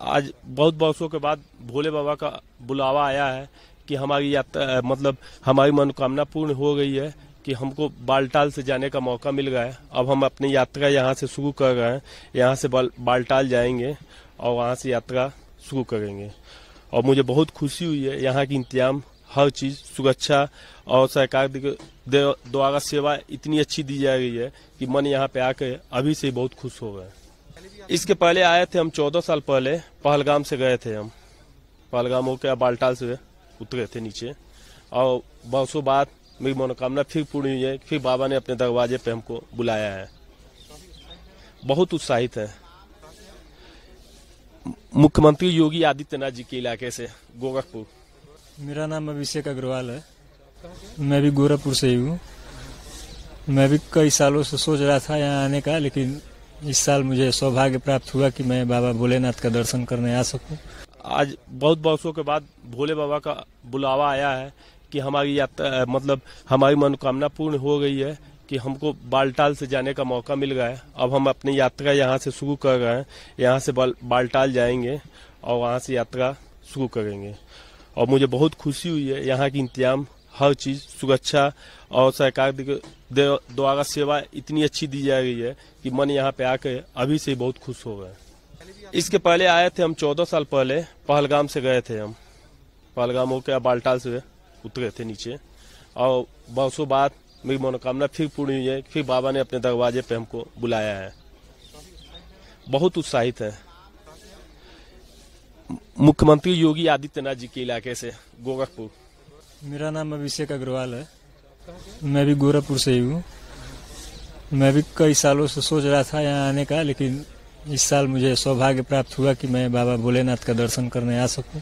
आज बहुत वर्षों के बाद भोले बाबा का बुलावा आया है कि हमारी यात्रा मतलब हमारी मनोकामना पूर्ण हो गई है कि हमको बालटाल से जाने का मौका मिल गया है अब हम अपनी यात्रा यहाँ से शुरू कर रहे हैं यहाँ से बालटाल जाएंगे और वहाँ से यात्रा शुरू करेंगे और मुझे बहुत खुशी हुई है यहाँ की इंतजाम हर चीज़ सुरक्षा और सरकार द्वारा सेवा इतनी अच्छी दी जा रही है कि मन यहाँ पे आके अभी से बहुत खुश हो गए इसके पहले आए थे हम चौदह साल पहले पहलगाम से गए थे हम पहलगाम होकर बालटाल से उतरे थे नीचे और बहुसों बाद मेरी मनोकामना फिर पूरी हुई है फिर बाबा ने अपने दरवाजे पे हमको बुलाया है बहुत उत्साहित है मुख्यमंत्री योगी आदित्यनाथ जी के इलाके से गोरखपुर मेरा नाम अभिषेक अग्रवाल है मैं भी गोरखपुर से ही हूँ मैं भी कई सालों से सोच रहा था यहाँ आने का लेकिन इस साल मुझे सौभाग्य प्राप्त हुआ कि मैं बाबा भोलेनाथ का दर्शन करने आ सकूं। आज बहुत वर्षों के बाद भोले बाबा का बुलावा आया है कि हमारी यात्रा मतलब हमारी मनोकामना पूर्ण हो गई है कि हमको बालटाल से जाने का मौका मिल गया है अब हम अपनी यात्रा यहाँ से शुरू कर रहे हैं यहाँ से बालटाल जाएंगे और वहाँ से यात्रा शुरू करेंगे और मुझे बहुत खुशी हुई है यहाँ की इंतजाम हर चीज सुरक्षा और सरकार द्वारा सेवा इतनी अच्छी दी जा रही है कि मन यहाँ पे आके अभी से बहुत खुश हो गए इसके पहले आए थे हम चौदह साल पहले पहलगाम से गए थे हम पहलगाम होकर बालटाल से उतरे थे नीचे और बरसों बाद मेरी मनोकामना फिर पूरी हुई है फिर बाबा ने अपने दरवाजे पे हमको बुलाया है बहुत उत्साहित है मुख्यमंत्री योगी आदित्यनाथ जी के इलाके से गोरखपुर मेरा नाम अभिषेक अग्रवाल है मैं भी गोरखपुर से ही हूँ मैं भी कई सालों से सोच रहा था यहाँ आने का लेकिन इस साल मुझे सौभाग्य प्राप्त हुआ कि मैं बाबा भोलेनाथ का दर्शन करने आ सकूं।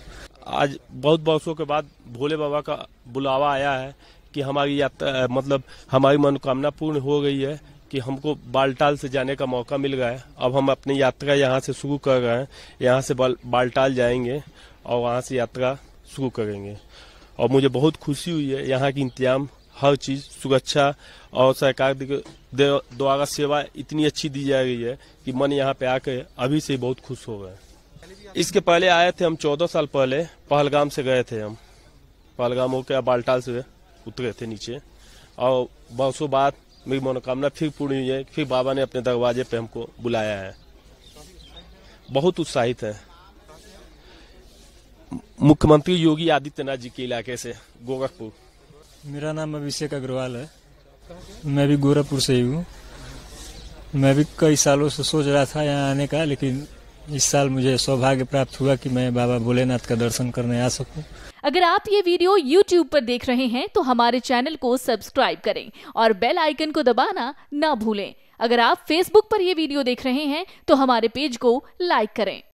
आज बहुत वर्षों के बाद भोले बाबा का बुलावा आया है कि हमारी यात्रा मतलब हमारी मनोकामना पूर्ण हो गई है कि हमको बालटाल से जाने का मौका मिल गया है अब हम अपनी यात्रा यहाँ से शुरू कर रहे हैं यहाँ से बाल, बालटाल जाएंगे और वहाँ से यात्रा शुरू करेंगे और मुझे बहुत खुशी हुई है यहाँ की इंतजाम हर चीज सुरक्षा और सरकार द्वारा सेवा इतनी अच्छी दी जा रही है कि मन यहाँ पे आके अभी से बहुत खुश हो गए इसके पहले आए थे हम चौदह साल पहले पहलगाम से गए थे हम पहलगाम होकर बालटाल से उतरे थे नीचे और बरसों बाद मेरी मनोकामना फिर पूरी हुई है फिर बाबा ने अपने दरवाजे पे हमको बुलाया है बहुत उत्साहित है मुख्यमंत्री योगी आदित्यनाथ जी के इलाके से गोरखपुर मेरा नाम अभिषेक अग्रवाल है मैं भी गोरखपुर से ही हूँ मैं भी कई सालों से सोच रहा था यहाँ आने का लेकिन इस साल मुझे सौभाग्य प्राप्त हुआ कि मैं बाबा भोलेनाथ का दर्शन करने आ सकूं। अगर आप ये वीडियो YouTube पर देख रहे हैं तो हमारे चैनल को सब्सक्राइब करें और बेल आइकन को दबाना ना भूलें अगर आप Facebook पर ये वीडियो देख रहे हैं तो हमारे पेज को लाइक करें